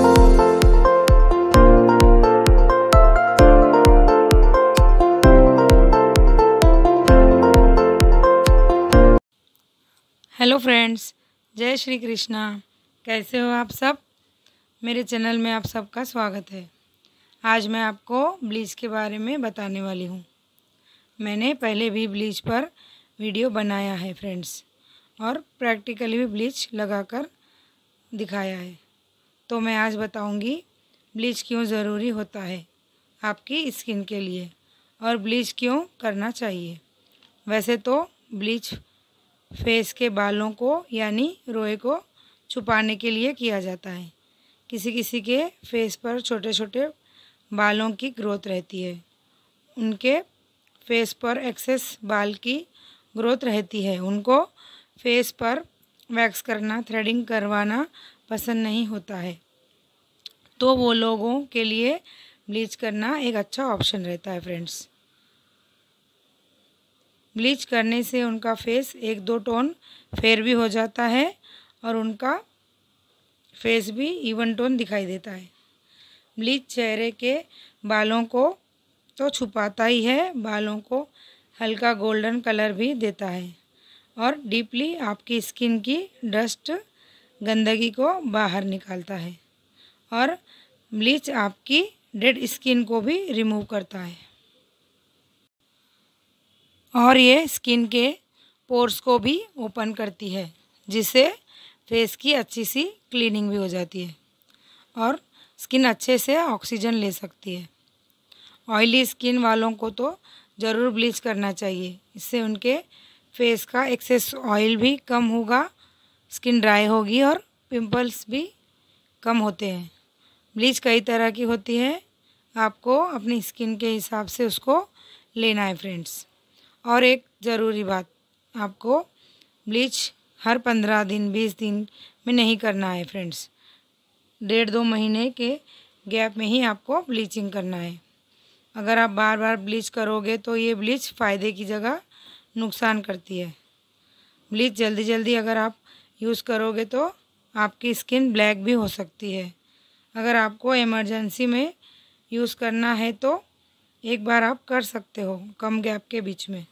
hello friends जय श्री कृष्णा कैसे हो आप सब मेरे चैनल में आप सबका स्वागत है आज मैं आपको ब्लीच के बारे में बताने वाली हूँ मैंने पहले भी ब्लीच पर वीडियो बनाया है फ्रेंड्स और प्रैक्टिकली भी ब्लीच लगाकर दिखाया है तो मैं आज बताऊंगी ब्लीच क्यों ज़रूरी होता है आपकी स्किन के लिए और ब्लीच क्यों करना चाहिए वैसे तो ब्लीच फेस के बालों को यानी रोए को छुपाने के लिए किया जाता है किसी किसी के फेस पर छोटे छोटे बालों की ग्रोथ रहती है उनके फेस पर एक्सेस बाल की ग्रोथ रहती है उनको फेस पर वैक्स करना थ्रेडिंग करवाना पसंद नहीं होता है तो वो लोगों के लिए ब्लीच करना एक अच्छा ऑप्शन रहता है फ्रेंड्स ब्लीच करने से उनका फेस एक दो टोन फेयर भी हो जाता है और उनका फेस भी इवन टोन दिखाई देता है ब्लीच चेहरे के बालों को तो छुपाता ही है बालों को हल्का गोल्डन कलर भी देता है और डीपली आपकी स्किन की डस्ट गंदगी को बाहर निकालता है और ब्लीच आपकी डेड स्किन को भी रिमूव करता है और ये स्किन के पोर्स को भी ओपन करती है जिससे फेस की अच्छी सी क्लीनिंग भी हो जाती है और स्किन अच्छे से ऑक्सीजन ले सकती है ऑयली स्किन वालों को तो ज़रूर ब्लीच करना चाहिए इससे उनके फेस का एक्सेस ऑयल भी कम होगा स्किन ड्राई होगी और पिंपल्स भी कम होते हैं ब्लीच कई तरह की होती है आपको अपनी स्किन के हिसाब से उसको लेना है फ्रेंड्स और एक ज़रूरी बात आपको ब्लीच हर पंद्रह दिन बीस दिन में नहीं करना है फ्रेंड्स डेढ़ दो महीने के गैप में ही आपको ब्लीचिंग करना है अगर आप बार बार ब्लीच करोगे तो ये ब्लीच फ़ायदे की जगह नुकसान करती है ब्लीच जल्दी जल्दी अगर आप यूज़ करोगे तो आपकी स्किन ब्लैक भी हो सकती है अगर आपको इमरजेंसी में यूज़ करना है तो एक बार आप कर सकते हो कम गैप के बीच में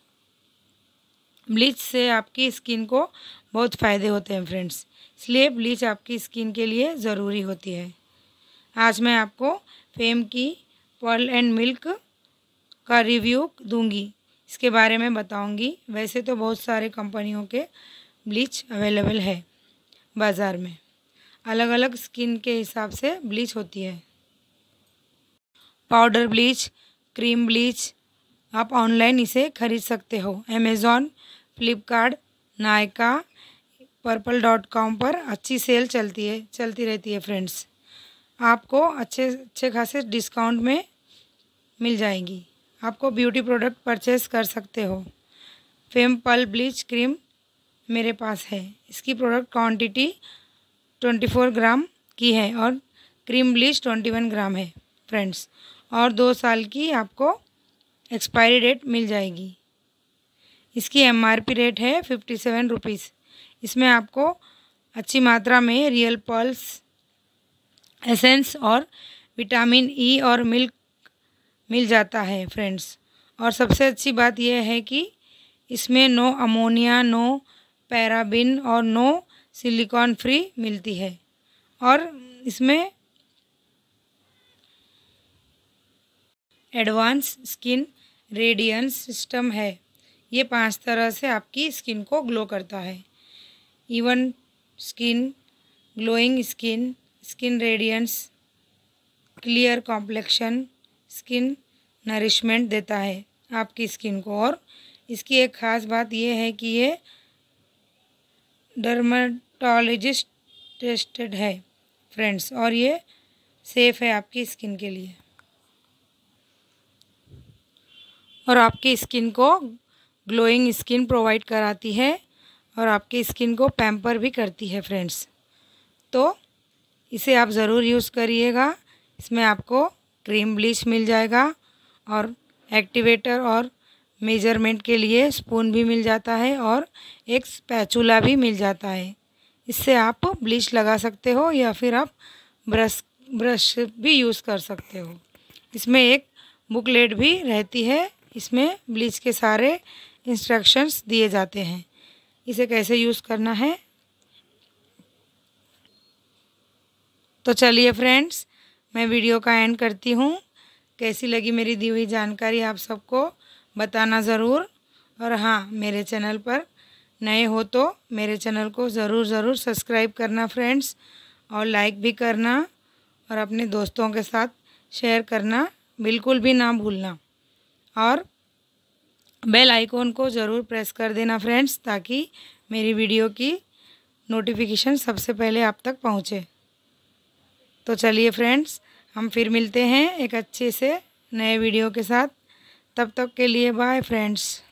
ब्लीच से आपकी स्किन को बहुत फ़ायदे होते हैं फ्रेंड्स इसलिए ब्लीच आपकी स्किन के लिए ज़रूरी होती है आज मैं आपको फेम की पर्ल एंड मिल्क का रिव्यू दूंगी इसके बारे में बताऊंगी वैसे तो बहुत सारे कंपनियों के ब्लीच अवेलेबल है बाज़ार में अलग अलग स्किन के हिसाब से ब्लीच होती है पाउडर ब्लीच क्रीम ब्लीच आप ऑनलाइन इसे खरीद सकते हो Amazon Flipkart Nykaa purple dot com पर अच्छी सेल चलती है चलती रहती है फ्रेंड्स आपको अच्छे अच्छे खासे डिस्काउंट में मिल जाएगी आपको ब्यूटी प्रोडक्ट परचेस कर सकते हो फेम पल ब्लीच क्रीम मेरे पास है इसकी product quantity twenty four gram की है और cream bleach twenty one gram है फ्रेंड्स और दो साल की आपको एक्सपायरी डेट मिल जाएगी इसकी एमआरपी रेट है फिफ्टी सेवन रुपीज़ इसमें आपको अच्छी मात्रा में रियल पल्स एसेंस और विटामिन ई e और मिल्क मिल जाता है फ्रेंड्स और सबसे अच्छी बात यह है कि इसमें नो अमोनिया नो पैराबिन और नो सिलिकॉन फ्री मिलती है और इसमें एडवांस स्किन रेडियंस सिस्टम है ये पांच तरह से आपकी स्किन को ग्लो करता है even skin glowing skin skin radiance clear complexion skin nourishment देता है आपकी स्किन को और इसकी एक ख़ास बात यह है कि ये डर्मा टॉलजिस्ट टेस्टेड है फ्रेंड्स और ये सेफ़ है आपकी स्किन के लिए और आपकी स्किन को ग्लोइंग स्किन प्रोवाइड कराती है और आपकी स्किन को पैम्पर भी करती है फ्रेंड्स तो इसे आप ज़रूर यूज़ करिएगा इसमें आपको क्रीम ब्लीच मिल जाएगा और एक्टिवेटर और मेजरमेंट के लिए स्पून भी मिल जाता है और एक स्पैचूला भी मिल जाता है इससे आप ब्लीच लगा सकते हो या फिर आप ब्रश ब्रश भी यूज़ कर सकते हो इसमें एक बुकलेट भी रहती है इसमें ब्लीच के सारे इंस्ट्रक्शंस दिए जाते हैं इसे कैसे यूज़ करना है तो चलिए फ्रेंड्स मैं वीडियो का एंड करती हूँ कैसी लगी मेरी दी हुई जानकारी आप सबको बताना ज़रूर और हाँ मेरे चैनल पर नए हो तो मेरे चैनल को ज़रूर ज़रूर सब्सक्राइब करना फ्रेंड्स और लाइक भी करना और अपने दोस्तों के साथ शेयर करना बिल्कुल भी ना भूलना और बेल आइकॉन को ज़रूर प्रेस कर देना फ्रेंड्स ताकि मेरी वीडियो की नोटिफिकेशन सबसे पहले आप तक पहुँचे तो चलिए फ्रेंड्स हम फिर मिलते हैं एक अच्छे से नए वीडियो के साथ तब तक के लिए बाय फ्रेंड्स